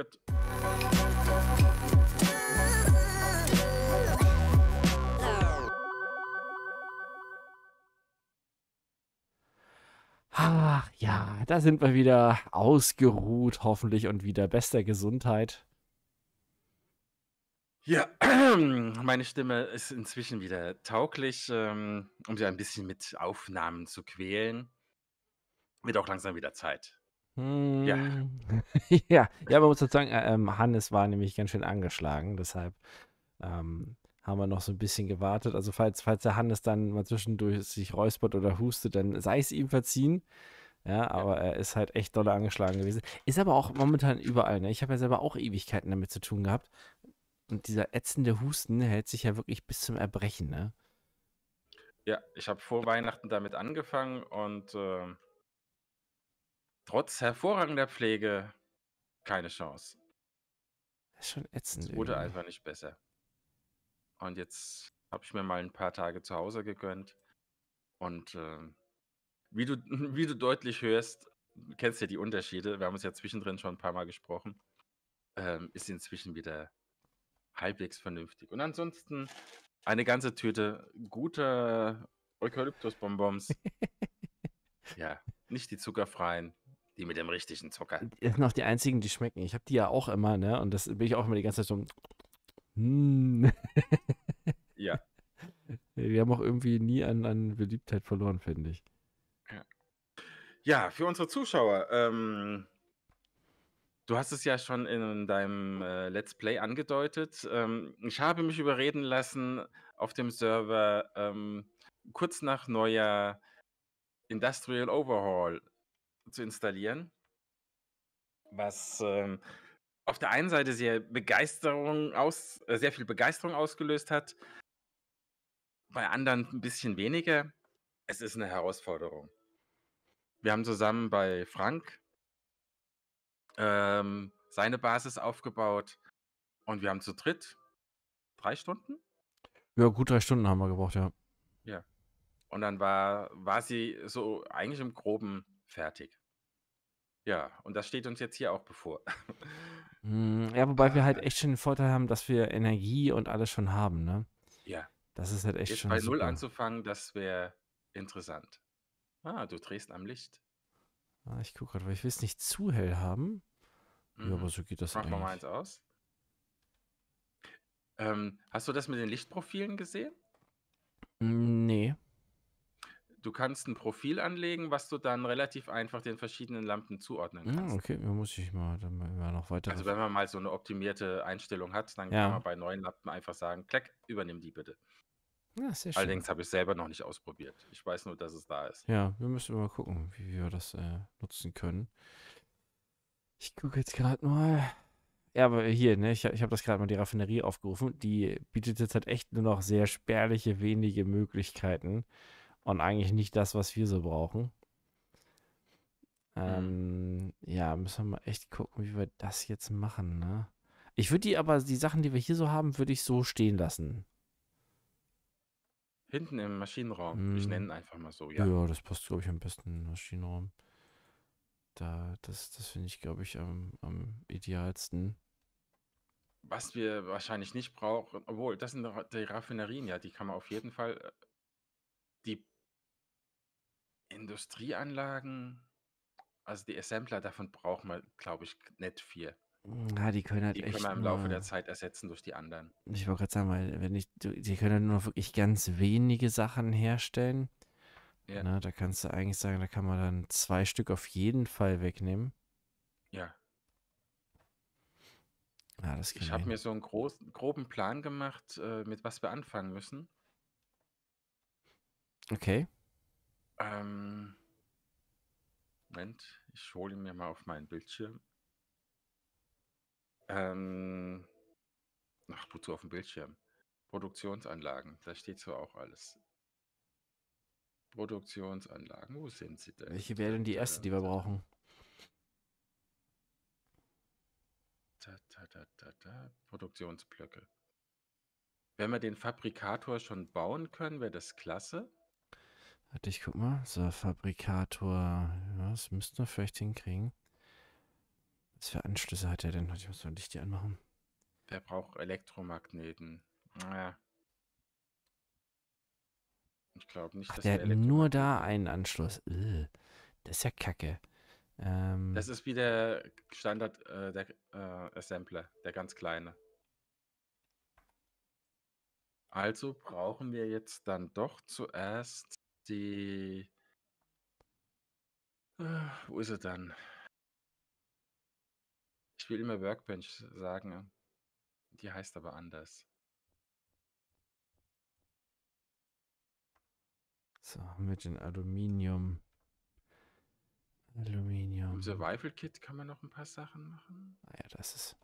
Gut. Ach ja, da sind wir wieder ausgeruht, hoffentlich und wieder bester Gesundheit. Ja, meine Stimme ist inzwischen wieder tauglich, ähm, um sie ein bisschen mit Aufnahmen zu quälen. Wird auch langsam wieder Zeit ja. Hm. ja. ja, man muss dazu sagen, äh, ähm, Hannes war nämlich ganz schön angeschlagen, deshalb ähm, haben wir noch so ein bisschen gewartet. Also falls, falls der Hannes dann mal zwischendurch sich räuspert oder hustet, dann sei es ihm verziehen. Ja, aber er ist halt echt doll angeschlagen gewesen. Ist aber auch momentan überall. Ne? Ich habe ja selber auch Ewigkeiten damit zu tun gehabt. Und dieser ätzende Husten hält sich ja wirklich bis zum Erbrechen. Ne? Ja, ich habe vor Weihnachten damit angefangen und äh, trotz hervorragender Pflege keine Chance. Das ist schon ätzend. Es wurde einfach nicht besser. Und jetzt habe ich mir mal ein paar Tage zu Hause gegönnt. Und äh, wie, du, wie du deutlich hörst, kennst ja die Unterschiede. Wir haben uns ja zwischendrin schon ein paar Mal gesprochen. Ähm, ist inzwischen wieder halbwegs vernünftig. Und ansonsten eine ganze Tüte guter Eukalyptusbonbons. ja, nicht die zuckerfreien, die mit dem richtigen Zucker. Das sind äh, auch die einzigen, die schmecken. Ich habe die ja auch immer, ne? Und das bin ich auch immer die ganze Zeit so. Mm. ja. Die haben auch irgendwie nie an, an Beliebtheit verloren, finde ich. Ja. ja, für unsere Zuschauer. Ähm, du hast es ja schon in deinem äh, Let's Play angedeutet. Ähm, ich habe mich überreden lassen, auf dem Server ähm, kurz nach neuer Industrial Overhaul zu installieren, was ähm, auf der einen Seite sehr Begeisterung aus, äh, sehr viel Begeisterung ausgelöst hat, bei anderen ein bisschen weniger. Es ist eine Herausforderung. Wir haben zusammen bei Frank ähm, seine Basis aufgebaut und wir haben zu dritt drei Stunden? Ja, gut drei Stunden haben wir gebraucht, ja. Ja. Und dann war, war sie so eigentlich im Groben fertig. Ja, und das steht uns jetzt hier auch bevor. Hm, ja, wobei wir halt äh. echt schon den Vorteil haben, dass wir Energie und alles schon haben, ne? Ja. Das ist halt echt Jetzt schon bei Null anzufangen, das wäre interessant. Ah, du drehst am Licht. Ah, ich gucke gerade, weil ich will es nicht zu hell haben. Ja, aber mhm. so geht das Machen wir mal eins aus. Ähm, hast du das mit den Lichtprofilen gesehen? Hm, Nee du kannst ein Profil anlegen, was du dann relativ einfach den verschiedenen Lampen zuordnen Ja, ah, kannst. okay, da muss ich mal dann mal noch weiter. Also wenn man mal so eine optimierte Einstellung hat, dann kann man bei neuen Lampen einfach sagen, Kleck, übernimm die bitte. ja, sehr schön. Allerdings habe ich es selber noch nicht ausprobiert. Ich weiß nur, dass es da ist. Ja, wir müssen mal gucken, wie wir das äh, nutzen können. Ich gucke jetzt gerade mal. Ja, aber hier, ne, ich, ich habe das gerade mal die Raffinerie aufgerufen. Die bietet jetzt halt echt nur noch sehr spärliche, wenige Möglichkeiten und eigentlich nicht das, was wir so brauchen. Mhm. Ähm, ja, müssen wir mal echt gucken, wie wir das jetzt machen, ne? Ich würde die aber, die Sachen, die wir hier so haben, würde ich so stehen lassen. Hinten im Maschinenraum. Hm. Ich mhm. nenne einfach mal so, ja. Ja, das passt, glaube ich, am besten im Maschinenraum. Da, das, das finde ich, glaube ich, am, am idealsten. Was wir wahrscheinlich nicht brauchen, obwohl, das sind die Raffinerien, ja, die kann man auf jeden Fall, äh, die Industrieanlagen, also die Assembler, davon braucht man, glaube ich, nicht viel. Hm, ja, die können halt die echt. Die können wir im Laufe der Zeit ersetzen durch die anderen. Ich wollte gerade sagen, weil wenn ich, die können halt nur wirklich ganz wenige Sachen herstellen. Ja. Na, ne, da kannst du eigentlich sagen, da kann man dann zwei Stück auf jeden Fall wegnehmen. Ja. ja das ich habe mir so einen großen, groben Plan gemacht, äh, mit was wir anfangen müssen. Okay. Ähm, Moment, ich hole ihn mir mal auf meinen Bildschirm. Ähm, ach, wozu auf dem Bildschirm? Produktionsanlagen, da steht so auch alles. Produktionsanlagen, wo sind sie denn? Welche wäre denn die erste, die wir brauchen? Da, da, da, Produktionsblöcke. Wenn wir den Fabrikator schon bauen können, wäre das klasse. Warte, ich guck mal. So, Fabrikator. Ja, das müssten wir vielleicht hinkriegen. Was für Anschlüsse hat er denn? Ich muss mal Licht die anmachen. Wer braucht Elektromagneten? Naja. Ich glaube nicht, Ach, dass der hat nur da einen Anschluss. Ugh. Das ist ja kacke. Ähm, das ist wie der Standard, äh, der äh, Assembler, der ganz kleine. Also brauchen wir jetzt dann doch zuerst die. Äh, wo ist er dann? Ich will immer Workbench sagen. Die heißt aber anders. So, mit wir den Aluminium. Aluminium. Im Survival Kit kann man noch ein paar Sachen machen. Naja, ah das ist.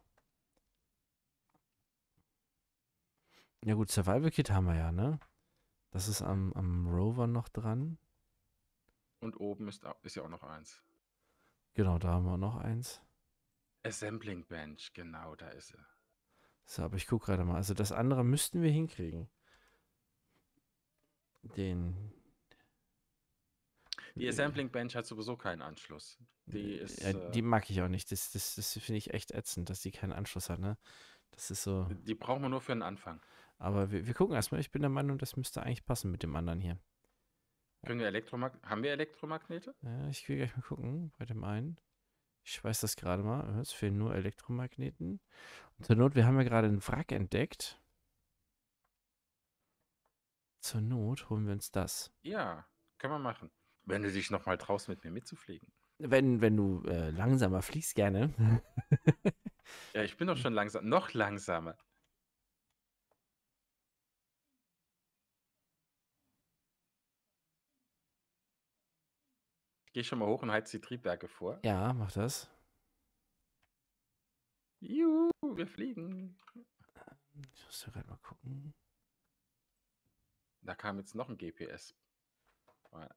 Ja gut, Survival Kit haben wir ja, ne? Das ist am, am Rover noch dran. Und oben ist, ist ja auch noch eins. Genau, da haben wir noch eins. Assembling Bench, genau, da ist er. So, aber ich gucke gerade mal. Also das andere müssten wir hinkriegen. Den. Die äh. Assembling Bench hat sowieso keinen Anschluss. Die äh, ist. Ja, äh die mag ich auch nicht. Das, das, das finde ich echt ätzend, dass die keinen Anschluss hat, ne? Das ist so. Die braucht man nur für einen Anfang. Aber wir, wir gucken erstmal. Ich bin der Meinung, das müsste eigentlich passen mit dem anderen hier. Können wir Elektromag haben wir Elektromagnete? Ja, ich will gleich mal gucken bei dem einen. Ich weiß das gerade mal. Es fehlen nur Elektromagneten. Und zur Not, wir haben ja gerade einen Wrack entdeckt. Zur Not holen wir uns das. Ja, können wir machen. Wenn du dich nochmal traust, mit mir mitzufliegen. Wenn, wenn du äh, langsamer fliegst, gerne. ja, ich bin doch schon langsam. Noch langsamer. gehe schon mal hoch und heiz die Triebwerke vor. Ja, mach das. Juhu, wir fliegen. Ich muss ja gerade mal gucken. Da kam jetzt noch ein GPS. Ah,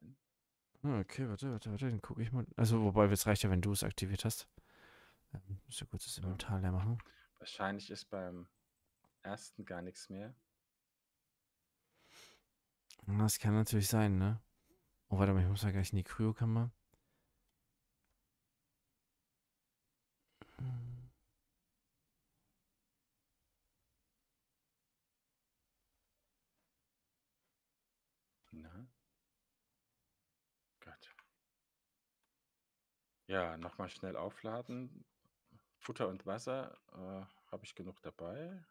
okay, warte, warte, warte, dann gucke ich mal. Also, wobei, es reicht ja, wenn du es aktiviert hast. Ähm, musst du kurz das Inventar leer machen. Wahrscheinlich ist beim ersten gar nichts mehr. Das kann natürlich sein, ne? Oh, warte mal, ich muss ja gleich in die Kryokammer. Na? Gott. Ja, nochmal schnell aufladen. Futter und Wasser äh, habe ich genug dabei.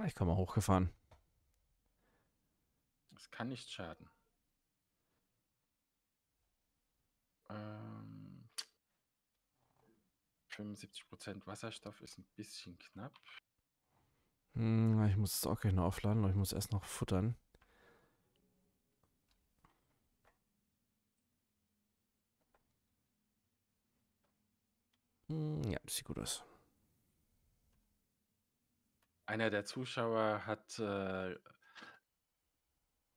Ah, ich komme hochgefahren. Das kann nicht schaden. Ähm, 75% Wasserstoff ist ein bisschen knapp. Hm, ich muss es auch gleich noch aufladen und ich muss erst noch futtern. Hm, ja, das sieht gut aus. Einer der Zuschauer hat äh,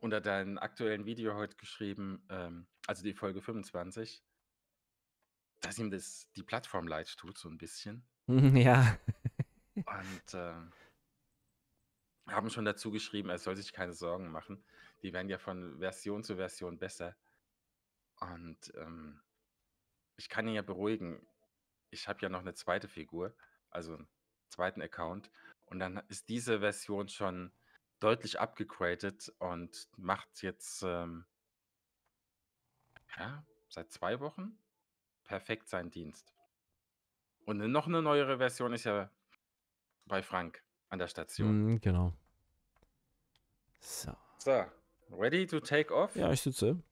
unter deinem aktuellen Video heute geschrieben, ähm, also die Folge 25, dass ihm das die Plattform leid tut, so ein bisschen. Mhm, ja. Und äh, haben schon dazu geschrieben, er soll sich keine Sorgen machen. Die werden ja von Version zu Version besser. Und ähm, ich kann ihn ja beruhigen. Ich habe ja noch eine zweite Figur, also einen zweiten Account. Und dann ist diese Version schon deutlich abgegradet und macht jetzt ähm, ja, seit zwei Wochen perfekt seinen Dienst. Und noch eine neuere Version ist ja bei Frank an der Station. Mm, genau. So. So, ready to take off? Ja, ich sitze.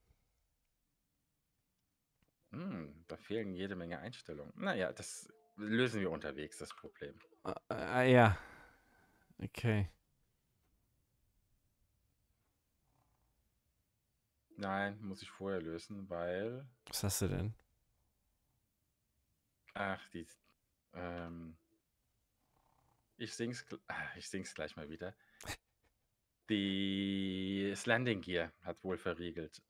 Hm, da fehlen jede Menge Einstellungen. Naja, das lösen wir unterwegs, das Problem. Uh, uh, ja, Okay. Nein, muss ich vorher lösen, weil. Was hast du denn? Ach, die. Ähm, ich sing's, ah, ich sing's gleich mal wieder. Die das Landing Gear hat wohl verriegelt.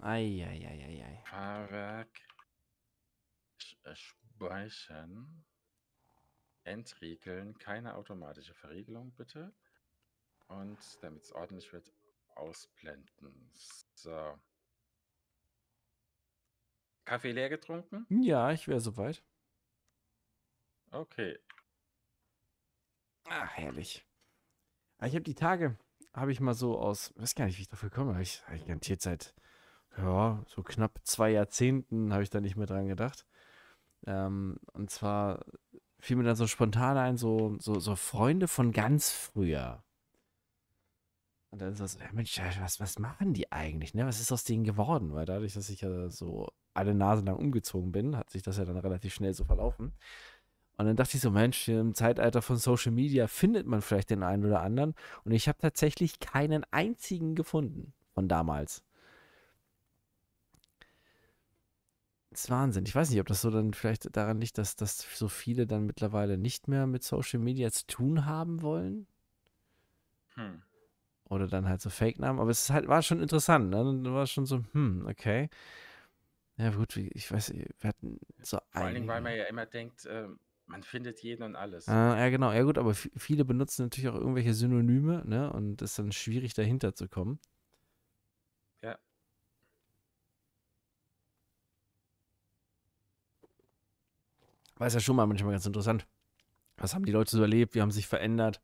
Eieieiei. Fahrwerk äh, speichern entriegeln. Keine automatische Verriegelung, bitte. Und damit es ordentlich wird, ausblenden. So. Kaffee leer getrunken? Ja, ich wäre soweit. Okay. Ach, herrlich. Ah, ich habe die Tage, habe ich mal so aus, weiß gar nicht, wie ich dafür komme, habe ich, hab ich garantiert seit, ja, so knapp zwei Jahrzehnten habe ich da nicht mehr dran gedacht. Ähm, und zwar fiel mir dann so spontan ein, so, so, so Freunde von ganz früher. Und dann so, ja Mensch, was, was machen die eigentlich, ne? Was ist aus denen geworden? Weil dadurch, dass ich ja so alle Nase lang umgezogen bin, hat sich das ja dann relativ schnell so verlaufen. Und dann dachte ich so, Mensch, im Zeitalter von Social Media findet man vielleicht den einen oder anderen. Und ich habe tatsächlich keinen einzigen gefunden von damals. Das ist Wahnsinn. Ich weiß nicht, ob das so dann vielleicht daran liegt, dass, dass so viele dann mittlerweile nicht mehr mit Social Media zu tun haben wollen. Hm. Oder dann halt so Fake-Namen. Aber es halt, war schon interessant. Ne? War es schon so, hm, okay. Ja, gut, ich weiß, wir hatten so Vor allen Dingen, weil man ja immer denkt, äh, man findet jeden und alles. Ah, ja, genau. Ja, gut, aber viele benutzen natürlich auch irgendwelche Synonyme, ne? Und es ist dann schwierig, dahinter zu kommen. weil es ja schon mal manchmal ganz interessant, was haben die Leute so erlebt, wie haben sie sich verändert,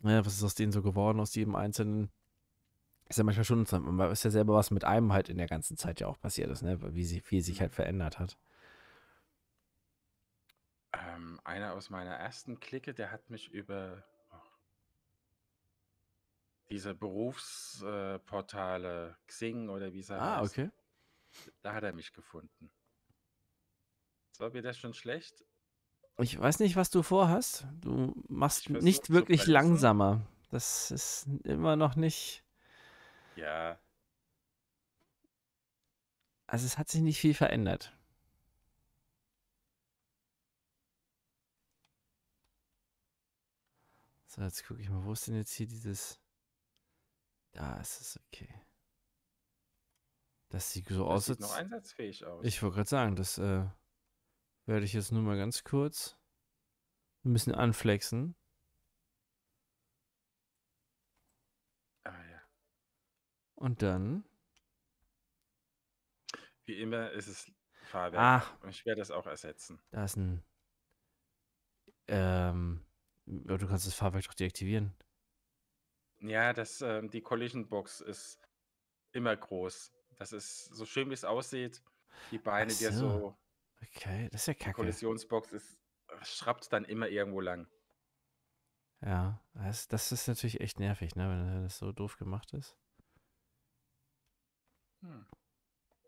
naja, was ist aus denen so geworden, aus jedem Einzelnen. Ist ja manchmal schon interessant, man weiß ja selber, was mit einem halt in der ganzen Zeit ja auch passiert ist, ne? wie sie, viel sich halt verändert hat. Ähm, einer aus meiner ersten Clique, der hat mich über oh, diese Berufsportale, äh, Xing oder wie es ah, heißt. Ah, okay. Da hat er mich gefunden. Es war mir das schon schlecht. Ich weiß nicht, was du vorhast. Du machst nicht wirklich langsamer. Das ist immer noch nicht. Ja. Also es hat sich nicht viel verändert. So, jetzt gucke ich mal, wo ist denn jetzt hier dieses. Da ist es okay. Das sieht so das aus. Sieht noch einsatzfähig aus. Ich wollte gerade sagen, das. Äh werde ich jetzt nur mal ganz kurz ein bisschen anflexen. Ah, ja. Und dann. Wie immer ist es Fahrwerk. Ach, ich werde das auch ersetzen. Da ist ein. Ähm, du kannst das Fahrwerk doch deaktivieren. Ja, das, ähm, die Collision Box ist immer groß. Das ist so schön, wie es aussieht. Die Beine, so. die so Okay, das ist ja kacke. Die Kollisionsbox ist, schrappt dann immer irgendwo lang. Ja, das, das ist natürlich echt nervig, ne, wenn das so doof gemacht ist. Hm.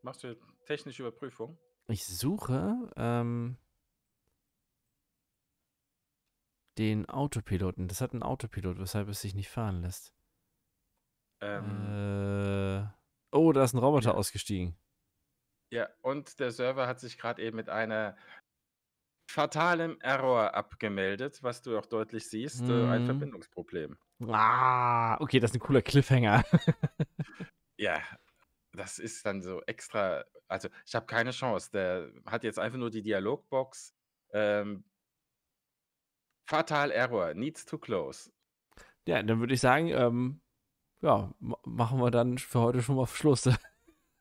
Machst du technische Überprüfung? Ich suche ähm, den Autopiloten. Das hat einen Autopilot, weshalb es sich nicht fahren lässt. Ähm, äh, oh, da ist ein Roboter ja. ausgestiegen. Ja, und der Server hat sich gerade eben mit einer fatalen Error abgemeldet, was du auch deutlich siehst, äh, mhm. ein Verbindungsproblem. Ah, okay, das ist ein cooler Cliffhanger. ja, das ist dann so extra, also ich habe keine Chance. Der hat jetzt einfach nur die Dialogbox. Ähm, fatal Error, needs to close. Ja, dann würde ich sagen, ähm, ja, machen wir dann für heute schon mal Schluss.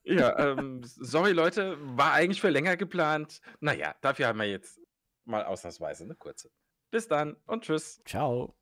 Ja, ähm, sorry Leute, war eigentlich für länger geplant. Naja, dafür haben wir jetzt mal ausnahmsweise eine kurze. Bis dann und tschüss. Ciao.